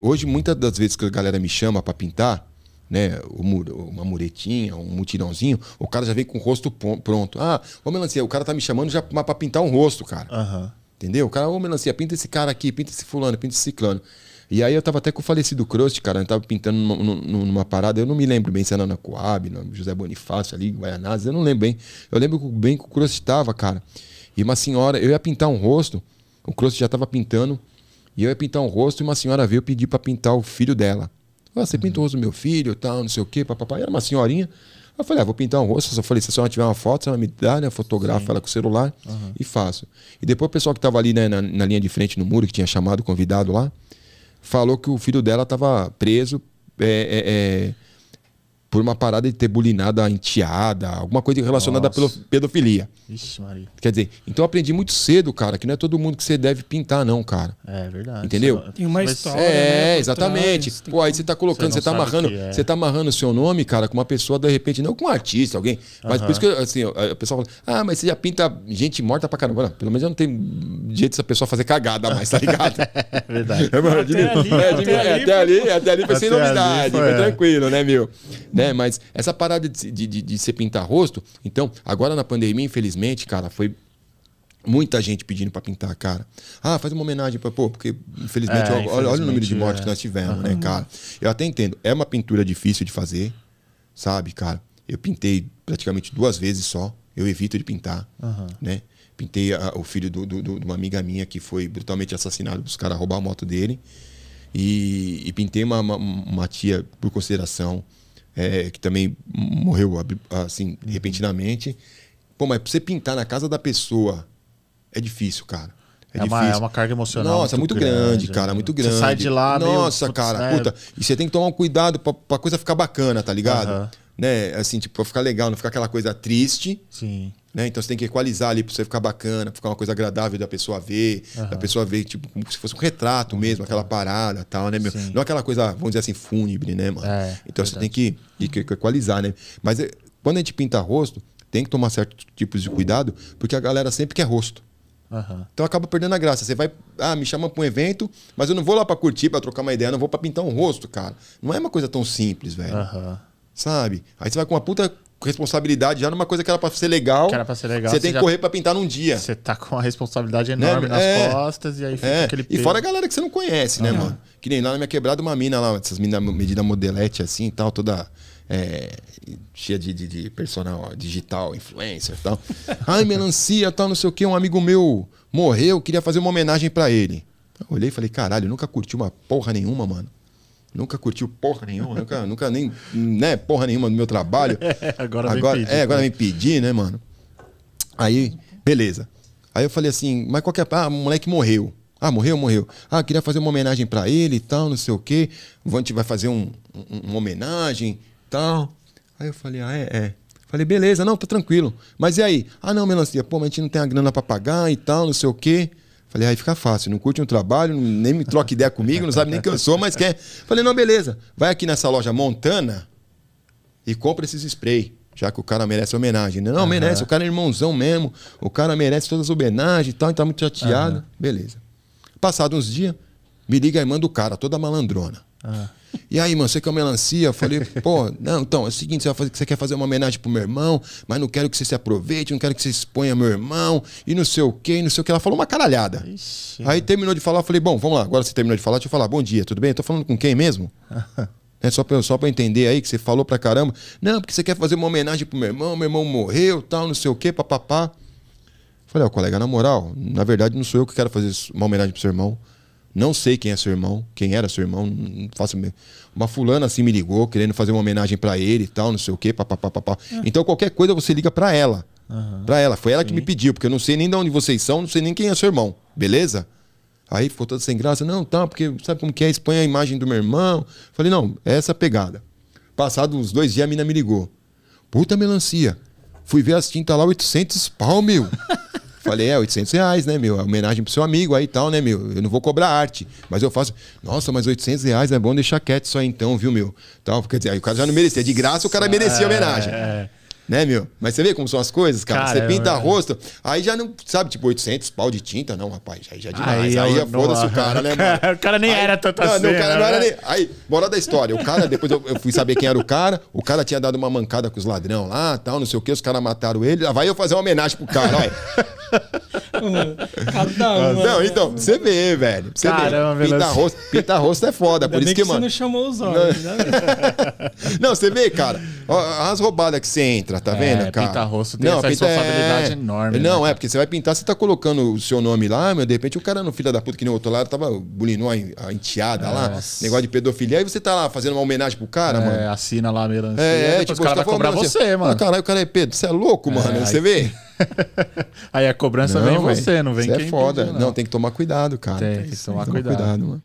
Hoje, muitas das vezes que a galera me chama para pintar, né, uma muretinha, um mutirãozinho, o cara já vem com o rosto pronto. Ah, ô Melancia, o cara tá me chamando já para pintar um rosto, cara. Uhum. Entendeu? O cara, ô Melancia, pinta esse cara aqui, pinta esse fulano, pinta esse ciclano. E aí eu tava até com o falecido Crust, cara, eu tava pintando numa, numa, parada, eu não me lembro bem se era na Coab, no José Bonifácio ali, Guaianazes, eu não lembro bem. Eu lembro bem que o Crust tava, cara. E uma senhora, eu ia pintar um rosto, o Crust já tava pintando, e eu ia pintar um rosto e uma senhora veio pedir para pintar o filho dela. Ah, você uhum. pinta o rosto do meu filho, tal, não sei o quê, papapá. Era uma senhorinha. Eu falei, ah, vou pintar um rosto. Eu falei, se a senhora tiver uma foto, você vai me dá, né? Eu fotografo Sim. ela com o celular uhum. e faço. E depois o pessoal que estava ali né, na, na, linha de frente, no muro, que tinha chamado o convidado lá, falou que o filho dela estava preso. É, é, é por uma parada de ter bulinado a enteada, alguma coisa relacionada Nossa. à pedofilia. Ixi, Maria. Quer dizer, então eu aprendi muito cedo, cara, que não é todo mundo que você deve pintar, não, cara. É verdade. Entendeu? Tem uma história. É, né, exatamente. Trás, Pô, aí você tá colocando, você, você tá amarrando, é. você tá amarrando o seu nome, cara, com uma pessoa, de repente, não com um artista, alguém. Mas uh -huh. por isso que assim, a pessoa fala, ah, mas você já pinta gente morta pra caramba. Não, pelo menos eu não tenho jeito dessa pessoa fazer cagada mais, tá ligado? é verdade. É, até, ali, né? até, ali, até ali foi sem novidade, foi é. tranquilo, né, meu? né? Mas essa parada de, de, de, ser pintar rosto, então, agora na pandemia, infelizmente, cara, foi muita gente pedindo para pintar, cara. Ah, faz uma homenagem para pô, porque infelizmente, é, olha, infelizmente, olha, o número de mortes é. que nós é. tivemos, uhum. né, cara? Eu até entendo, é uma pintura difícil de fazer, sabe, cara? Eu pintei praticamente duas vezes só. Eu evito de pintar, uhum. né? Pintei a, o filho do, do, do, de uma amiga minha que foi brutalmente assassinado os caras roubar a moto dele. E, e pintei uma, uma, uma tia por consideração é, que também morreu assim, repentinamente. Pô, mas pra você pintar na casa da pessoa é difícil, cara. É, é, uma, é uma, carga emocional. Nossa, muito, muito grande, grande, cara, né? muito grande. Você sai de lá, Nossa, meio... cara, é... puta. E você tem que tomar um cuidado pra, pra coisa ficar bacana, tá ligado? Né? Assim, tipo, pra ficar legal, não ficar aquela coisa triste. Sim. Né? Então você tem que equalizar ali para você ficar bacana, pra ficar uma coisa agradável da pessoa ver, uhum. da pessoa ver, tipo, como se fosse um retrato mesmo, aquela parada tal, né, meu? Sim. Não aquela coisa, vamos dizer assim, fúnebre, né, mano? É, então verdade. você tem que, que, equalizar, né? Mas é, quando a gente pinta rosto, tem que tomar certos tipos de cuidado, porque a galera sempre quer rosto. Uhum. Então acaba perdendo a graça. Você vai, ah, me chama para um evento, mas eu não vou lá para curtir, para trocar uma ideia, não vou para pintar um rosto, cara. Não é uma coisa tão simples, velho. Uhum. Sabe? Aí você vai com uma puta responsabilidade já numa coisa que era para ser legal. Que era para ser legal. Você tem que correr para pintar num dia. Você tá com uma responsabilidade né, enorme né? nas é, costas e aí fica é. aquele E fora a galera que você não conhece, né, mano? Que nem lá na minha quebrada uma mina lá, essas minas medida modelete assim e tal, toda é, cheia de, de, de personal ó, digital, influencer e tal. Ai, melancia, tal, não sei o quê. Um amigo meu morreu, queria fazer uma homenagem para ele. Eu olhei e falei, caralho, nunca curti uma porra nenhuma, mano. Nunca curtiu porra nenhuma, nunca, nunca nem, né, porra nenhuma no meu trabalho. agora agora, me pedi, é, agora me é, né? pedir, né, mano? Aí, beleza. Aí eu falei assim, mas qual que é Ah, o moleque morreu. Ah, morreu, morreu. Ah, queria fazer uma homenagem para ele e tal, não sei o quê. O Vant vai fazer um, um, uma homenagem tal. Aí eu falei, ah, é, é. Falei, beleza, não, tá tranquilo. Mas e aí? Ah, não, melancia, pô, mas a gente não tem a grana pra pagar e tal, não sei o quê. Falei, aí fica fácil, não curte um trabalho, nem me troca ideia comigo, não sabe nem quem eu sou, mas quer. Falei, não, beleza, vai aqui nessa loja Montana e compra esses spray, já que o cara merece homenagem. Não, uhum. merece, o cara é irmãozão mesmo, o cara merece todas as homenagens e tal, e tá muito chateado. Uhum. Beleza. Passado uns dias, me liga a irmã do cara, toda malandrona. Ah. E aí, mano, você quer melancia? Eu falei, pô, não, então, é o seguinte, você, fazer, você, quer fazer uma homenagem pro meu irmão, mas não quero que você se aproveite, não quero que você exponha meu irmão, e não sei o quê, e não sei o que. Ela falou uma caralhada. Ixi, aí terminou de falar, eu falei, bom, vamos lá, agora você terminou de falar, deixa eu falar, bom dia, tudo bem? Eu tô falando com quem mesmo? É só pra, só pra entender aí que você falou pra caramba. Não, porque você quer fazer uma homenagem pro meu irmão, meu irmão morreu, tal, não sei o quê, papapá. Falei, ó, oh, colega, na moral, na verdade não sou eu que quero fazer uma homenagem pro seu irmão. Não sei quem é seu irmão, quem era seu irmão, não faço mesmo. Uma fulana assim me ligou, querendo fazer uma homenagem para ele e tal, não sei o quê, papapá. Uhum. Então qualquer coisa você liga para ela. Uhum. Para ela. Foi ela Sim. que me pediu, porque eu não sei nem de onde vocês são, não sei nem quem é seu irmão. Beleza? Aí ficou todo sem graça. Não, tá, porque sabe como que é? Expõe a imagem do meu irmão. Falei, não, é essa pegada. Passados uns dois dias, a mina me ligou. Puta melancia. Fui ver as tintas lá, 800 pau, meu. Falei, é, 800 reais, né, meu? É homenagem pro seu amigo aí e tal, né, meu? Eu não vou cobrar arte, mas eu faço. Nossa, mas 800 reais é bom deixar quieto só então, viu, meu? Tal, quer dizer, aí o cara já não merecia. De graça, o cara merecia homenagem. É. é. Né, meu? Mas você vê como são as coisas, cara? cara você pinta eu, rosto, aí já não, sabe, tipo 800 pau de tinta, não, rapaz, aí já é demais. Aí, é aí é foda-se o cara, né, mano? o cara nem aí, era tanto assim. Não, o cara não era né? nem. Aí, moral da história. O cara, depois eu, eu, fui saber quem era o cara, o cara tinha dado uma mancada com os ladrão lá, tal, não sei o que, os caras mataram ele. Lá vai eu fazer uma homenagem pro cara, olha. Cada um. Não, então, você vê, velho. Você Caramba, vê. Pinta rosto, pinta rosto é foda, Ainda por isso que, que, mano. Você não chamou os olhos, não, né? não, você vê, cara, as roubadas que você entra tá é, vendo? Cara? rosto tem não, essa responsabilidade é... enorme. Né? Não, né, é, porque você vai pintar, você tá colocando o seu nome lá, meu, de repente o cara no filho da puta que nem o outro lado tava bulinou a, enteada é. lá, negócio de pedofilia, aí você tá lá fazendo uma homenagem pro cara, é, mano. É, assina lá a melancia, é, é, tipo, o cara tá vai cobrar assim, você, assim, mano. Ah, caralho, o cara é pedo, você é louco, é, mano, aí... você vê? aí a cobrança não, vem véio, você, não vem é quem é foda. não. não. tem que tomar cuidado, cara. Tem, tem que, tomar, cuidado. tomar cuidado, mano.